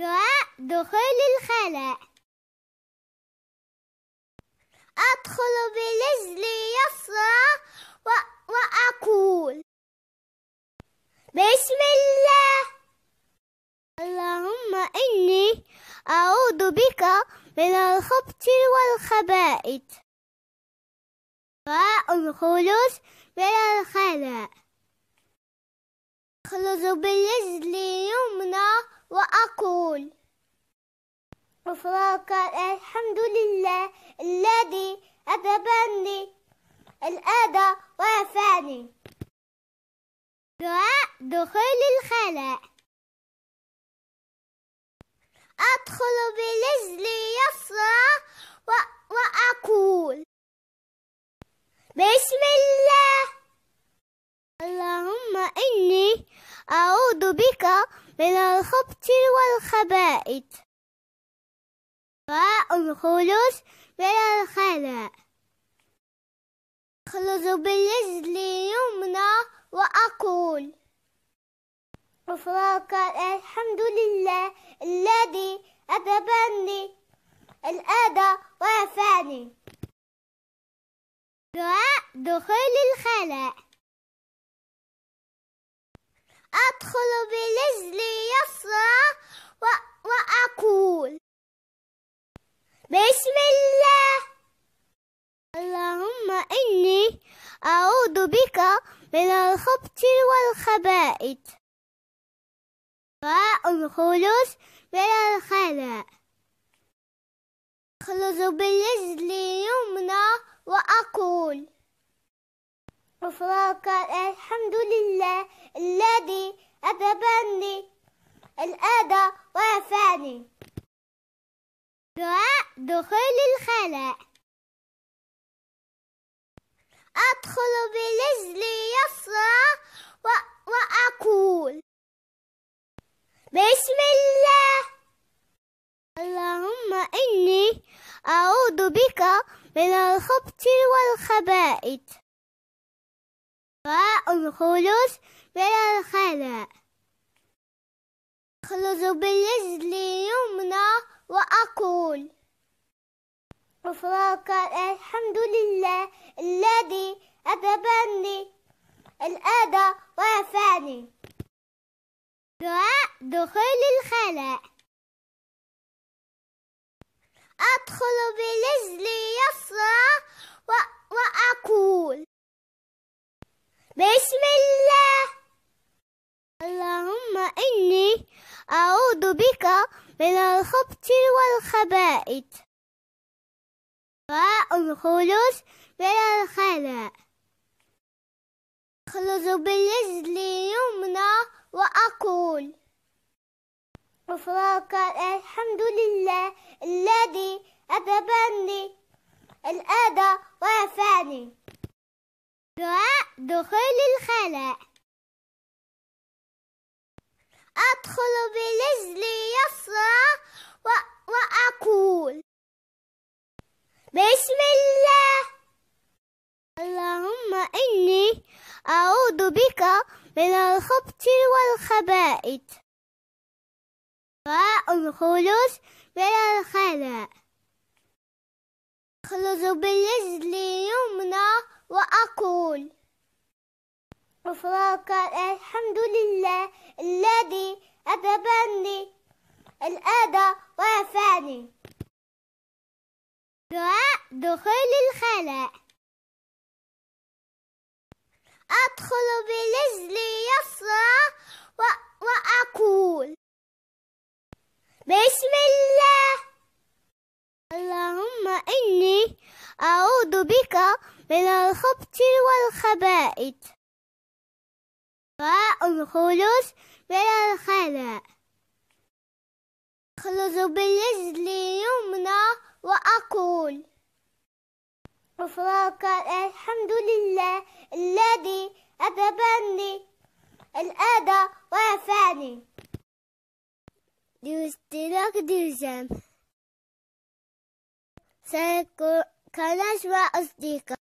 دعاء دخول الخلاء أدخل برجلي يسرى وأقول بسم الله اللهم إني أعوذ بك من الخبث والخبائث وأدخل من الخلاء أخرج برجلي يمنى وأقول أفراك الحمد لله الذي أدبني الأذى وعفاني دعاء دخول الخلاء أدخل برجلي يسرى وأقول بسم أعوذ بك من الخبث والخبائث الخلوص من الخلاء أخلص بالنزل يمنى وأقول غفرانك الحمد لله الذي أدبني الأذى وعفاني دعاء دخول الخلاء أدخل برجلي يسرى وأقول بسم الله اللهم إني أعوذ بك من الخبث والخبائث وأخلص من الخلاء أخلص برجلي يمنى وأقول غفران الحمد لله الذي أدبني الأذى وعفاني دعاء دخول الخلاء أدخل برجلي يسرى وأقول بسم الله اللهم إني أعوذ بك من الخبث والخبائث براء الخلوص من الخلاء أخلص بالرجل يمنى وأقول غفرانك الحمد لله الذي أدبني الأذى وعفاني دعاء دخول الخلاء أدخل برجلي يسرى وأقول بسم الله اللهم إني أعوذ بك من الخبث والخبائث والخلوص من الخلاء أخلص بالرجل يمنى وأقول أفراك الحمد لله الذي أدبني الأذى وعفاني دخول الخلاء أدخل برجلي يسرى وأقول بسم الله اللهم إني أعوذ بك من الخبث والخبائث والخلوص من الخلاء أخلص برجلي اليمنى وأقول غفران الحمد لله الذي أدبني الأذى وعفاني دعاء دخول الخلاء أدخل برجلي يسرى وأقول بسم الله اللهم إني أعوذ بك من الخبث والخبائث الخلوص من الخلاء أخلص بالرجل يمنى وأقول أفراك الحمد لله الذي أتبني الأذى وعفاني لاشتراك درجان سيكون كنشوى وأصدقاء